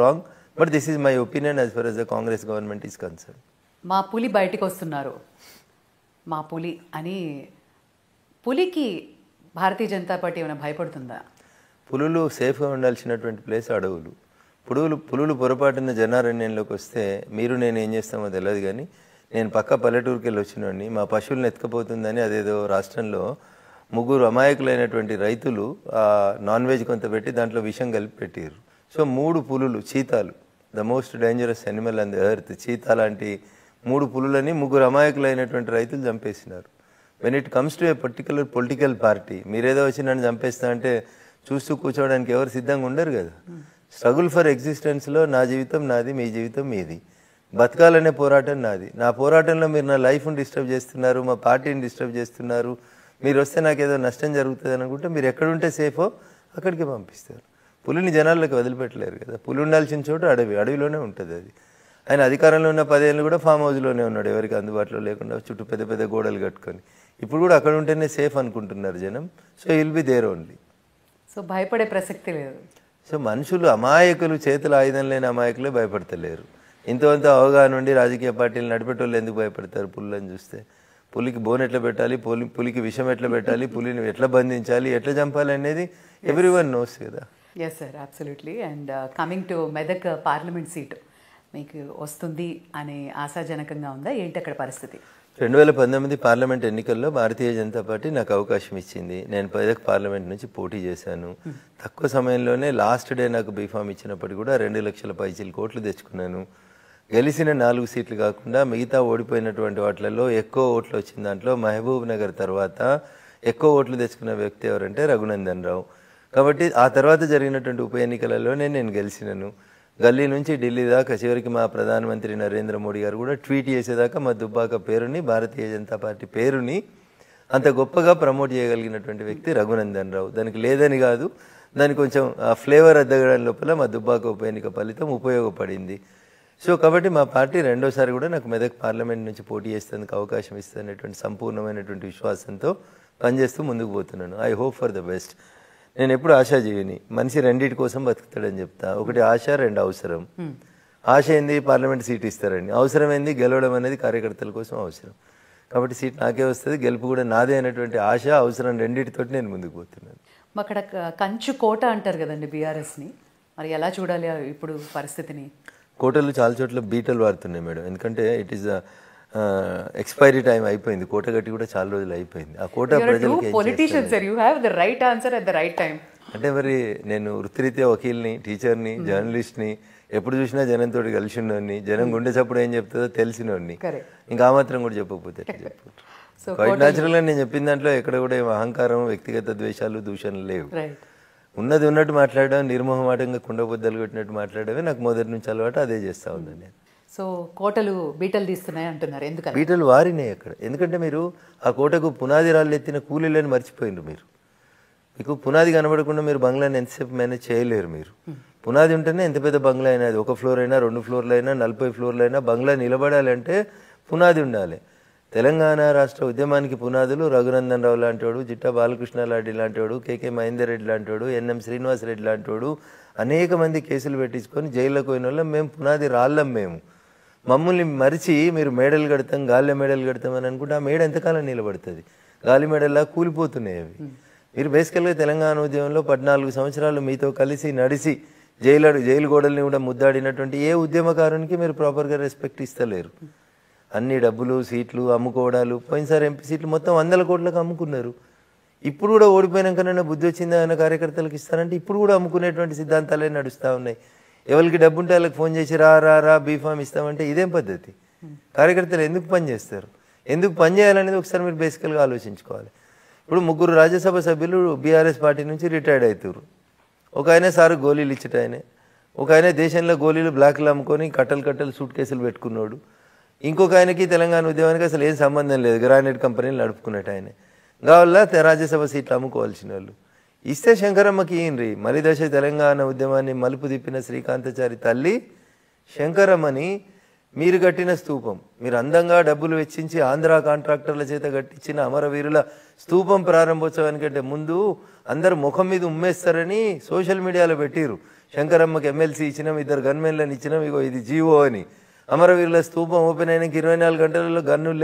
Wrong but this is my opinion as far as the Congress government is concern మా పులి బయటకు వస్తున్నారు మా పులి అని పులికి భారతీయ జనతా పార్టీ ఏమైనా భయపడుతుందా పులులు సేఫ్గా ఉండాల్సినటువంటి ప్లేస్ అడవులు పులులు పులులు పొరపాటున జనారణ్యంలోకి వస్తే మీరు నేను ఏం చేస్తామో తెలియదు కానీ నేను పక్క పల్లెటూరుకి వెళ్ళి వచ్చినవాడిని మా పశువులను ఎత్తుకపోతుందని అదేదో రాష్ట్రంలో ముగ్గురు అమాయకులైనటువంటి రైతులు నాన్ వెజ్ కొంత పెట్టి దాంట్లో విషం కలిపి పెట్టారు సో మూడు పులులు చీతాలు the most dangerous animal on the earth cheetah లాంటి మూడు పులులని ముగ్గురు అమాయకులైనటువంటి రైతులు చంపేసినారు when it comes to a particular political party మీరేదో వచ్చి నన్ను చంపేస్తా అంటే చూస్తూ కూర్చోవడానికి ఎవరు సిద్ధంగా ఉండరు కదా స్ట్రగుల్ ఫర్ ఎగ్జిస్టెన్స్లో నా జీవితం నాది మీ జీవితం మీది బతకాలనే పోరాటం నాది నా పోరాటంలో మీరు నా లైఫ్ని డిస్టర్బ్ చేస్తున్నారు మా పార్టీని డిస్టర్బ్ చేస్తున్నారు మీరు వస్తే నాకు ఏదో నష్టం జరుగుతుంది అనుకుంటే మీరు ఎక్కడుంటే సేఫో అక్కడికి పంపిస్తారు పులిని జనాల్లోకి వదిలిపెట్టలేరు కదా పులి ఉండాల్సిన చోటు అడవి అడవిలోనే ఉంటుంది అది ఆయన అధికారంలో ఉన్న పదేళ్ళు కూడా ఫామ్ హౌస్లోనే ఉన్నాడు ఎవరికి అందుబాటులో లేకుండా చుట్టూ పెద్ద పెద్ద గోడలు కట్టుకొని ఇప్పుడు కూడా అక్కడ ఉంటేనే సేఫ్ అనుకుంటున్నారు జనం so will be there only so భయపడే ప్రసక్తి లేదు సో మనుషులు అమాయకులు చేతులు ఆయుధం లేని అమాయకులే భయపడతలేరు ఇంతవంత అవగాహన ఉండి రాజకీయ పార్టీలు నడిపేటోళ్ళు ఎందుకు భయపడతారు పుల్లని చూస్తే పులికి బోన్ ఎట్లా పెట్టాలి పులి పులికి విషం ఎట్లా పెట్టాలి పులిని ఎట్లా బంధించాలి ఎట్లా చంపాలి అనేది ఎవ్రీవన్ నోస్ కదా yes sir absolutely and coming to Medak parliament seat మీకు వస్తుంది అనే ఆశాజనకంగా ఉందా ఏంటి అక్కడ పరిస్థితి రెండు వేల పంతొమ్మిది పార్లమెంట్ ఎన్నికల్లో భారతీయ జనతా పార్టీ నాకు అవకాశం ఇచ్చింది నేను మెదక్ పార్లమెంట్ నుంచి పోటీ చేశాను hmm. తక్కువ సమయంలోనే లాస్ట్ డే నాకు బీఫామ్ ఇచ్చినప్పటికీ కూడా రెండు లక్షల పైచీలు కోట్లు తెచ్చుకున్నాను గెలిచిన నాలుగు సీట్లు కాకుండా మిగతా ఓడిపోయినటువంటి వాటిలలో ఎక్కువ ఓట్లు వచ్చిన దాంట్లో మహబూబ్ నగర్ తర్వాత ఎక్కువ ఓట్లు తెచ్చుకున్న వ్యక్తి ఎవరంటే రఘునందన్ రావు కాబట్టి ఆ తర్వాత జరిగినటువంటి ఉప ఎన్నికలలోనే నేను గెలిచినను గల్లీ నుంచి ఢిల్లీ దాకా చివరికి మా ప్రధానమంత్రి నరేంద్ర మోడీ గారు కూడా ట్వీట్ చేసేదాకా మా దుబ్బాక పేరుని భారతీయ జనతా పార్టీ పేరుని అంత గొప్పగా ప్రమోట్ చేయగలిగినటువంటి వ్యక్తి రఘునందన్ రావు దానికి లేదని కాదు దాని కొంచెం ఆ ఫ్లేవర్ అద్దగడం లోపల మా దుబ్బాక ఉప ఎన్నిక ఫలితం ఉపయోగపడింది సో కాబట్టి మా పార్టీ రెండోసారి కూడా నాకు మెదక్ పార్లమెంట్ నుంచి పోటీ చేసేందుకు అవకాశం ఇస్తున్నటువంటి సంపూర్ణమైనటువంటి విశ్వాసంతో పనిచేస్తూ ముందుకు పోతున్నాను I hope for the best నేను ఎప్పుడు ఆశాజీవిని మనిషి రెండింటి కోసం బతుకుతాడని చెప్తా ఒకటి ఆశ రెండు అవసరం ఆశ ఏంది పార్లమెంట్ సీట్ ఇస్తారండి అవసరం ఏంది గెలవడం అనేది కార్యకర్తల కోసం అవసరం కాబట్టి సీట్ నాకే వస్తుంది గెలుపు కూడా నాదే అనేటువంటి ఆశ అవసరం రెండింటితోటి నేను ముందుకు పోతున్నాను అక్కడ కంచు కోట అంటారు కదండి బీఆర్ఎస్ని మరి ఎలా చూడాలి ఇప్పుడు పరిస్థితిని కోటలు చాలా చోట్ల బీటలు వాడుతున్నాయి మేడం ఎందుకంటే ఇట్ ఈస్ ఎక్స్పైరీ టైం అయిపోయింది కోట గట్టి కూడా చాలా రోజులు అయిపోయింది ఆ కోట ప్రజలకి రైట్ రైట్ టైం అంటే మరి నేను వృత్తిరీత్యా వకీల్ని టీచర్ని జర్నలిస్ట్ని hmm. ఎప్పుడు చూసినా జనంతో కలిసి ఉన్నవాడిని జనం hmm. గుండె చప్పుడు ఏం చెప్తుందో తెలిసినోడిని ఇంకా ఆ మాత్రం కూడా చెప్పకపోతే క్వైట్ క్వైట్ గా నేను చెప్పిన దాంట్లో ఎక్కడ కూడా అహంకారం వ్యక్తిగత ద్వేషాలు దూషణలు లేవు ఉన్నది ఉన్నట్టు మాట్లాడడం నిర్మోహమాటంగా కుండబుద్దలు కొట్టినట్టు మాట్లాడమే నాకు మొదటి నుంచి అలవాటు అదే చేస్తా ఉందండి సో కోటలు బీటలు తీస్తున్నాయి అంటున్నారు ఎందుకంటే బీటలు వారినాయి అక్కడ ఎందుకంటే మీరు ఆ కోటకు పునాది రాళ్ళు ఎత్తిన కూలీలని మర్చిపోయిండ్రు మీరు మీకు పునాది కనబడకుండా మీరు బంగ్లాని ఎంతసేపు మేనేజ్ చేయలేరు మీరు పునాది ఉంటేనే ఎంత పెద్ద బంగ్లా అయినా అది ఒక ఫ్లోర్ అయినా రెండు ఫ్లోర్లు అయినా నలభై ఫ్లోర్లు అయినా బంగ్లా నిలబడాలంటే పునాది ఉండాలి తెలంగాణ రాష్ట్ర ఉద్యమానికి పునాదులు రఘునందన్ రావు లాంటివాడు జిట్టా బాలకృష్ణ లాంటి లాంటివాడు కేకే మహేందర్ రెడ్డి లాంటివాడు ఎన్ఎం శ్రీనివాసరెడ్డి లాంటివాడు అనేక మంది కేసులు పెట్టించుకొని జైల్లోకి పోయిన వాళ్ళం మేము పునాది రాళ్ళం మేము మమ్మల్ని మరిచి మీరు మేడలు కడతాం గాలి మేడలు కడతాం అని అనుకుంటే ఆ మేడ ఎంతకాలం నిలబడుతుంది గాలి మేడల్లా కూలిపోతున్నాయి అవి మీరు బేసికల్గా తెలంగాణ ఉద్యమంలో పద్నాలుగు సంవత్సరాలు మీతో కలిసి నడిచి జైలు జైలు గోడల్ని కూడా ముద్దాడినటువంటి ఏ ఉద్యమకారునికి మీరు ప్రాపర్గా రెస్పెక్ట్ ఇస్తలేరు అన్ని డబ్బులు సీట్లు అమ్ముకోవడాలు పోయినసారి ఎంపీ సీట్లు మొత్తం వందల కోట్లకు అమ్ముకున్నారు ఇప్పుడు కూడా ఓడిపోయినాకనైనా బుద్ధి వచ్చిందా అన్న కార్యకర్తలకు ఇస్తారంటే ఇప్పుడు కూడా అమ్ముకునేటువంటి సిద్ధాంతాలే నడుస్తూ ఉన్నాయి ఎవరికి డబ్బు ఉంటే వాళ్ళకి ఫోన్ చేసి రా రా రా బీఫామ్ ఇస్తామంటే ఇదేం పద్ధతి కార్యకర్తలు ఎందుకు పని చేస్తారు ఎందుకు పని చేయాలనేది ఒకసారి మీరు బేసికల్గా ఆలోచించుకోవాలి ఇప్పుడు ముగ్గురు రాజ్యసభ సభ్యులు బీఆర్ఎస్ పార్టీ నుంచి రిటైర్డ్ అవుతారు ఒక ఆయన సార్ గోళీలు ఇచ్చట ఆయన ఒక ఆయన దేశంలో గోళీలు బ్లాక్లు అమ్ముకొని కట్టలు కట్టలు సూట్ కేసులు పెట్టుకున్నాడు ఇంకొక ఆయనకి తెలంగాణ ఉద్యమానికి అసలు ఏం సంబంధం లేదు గ్రానైట్ కంపెనీలు నడుపుకున్నట్టు ఆయన కావాల రాజ్యసభ సీట్లు అమ్ముకోవాల్సిన వాళ్ళు ఇస్తే శంకరమ్మకి ఏంరి మలిదశ తెలంగాణ ఉద్యమాన్ని మలుపు తిప్పిన శ్రీకాంతచారి తల్లి శంకరమ్మని మీరు కట్టిన స్తూపం మీరు అందంగా డబ్బులు వెచ్చించి ఆంధ్ర కాంట్రాక్టర్ల చేత కట్టించిన అమరవీరుల స్తూపం ప్రారంభోత్సవానికంటే ముందు అందరు ముఖం మీద ఉమ్మేస్తారని సోషల్ మీడియాలో పెట్టిరు శంకరమ్మకి ఎమ్మెల్సీ ఇచ్చినాం ఇద్దరు గన్మెన్లను ఇచ్చినాం ఇగో ఇది జీవో అని అమరవీరుల స్తూపం ఓపెన్ అయినాక ఇరవై నాలుగు గంటలలో గన్నులు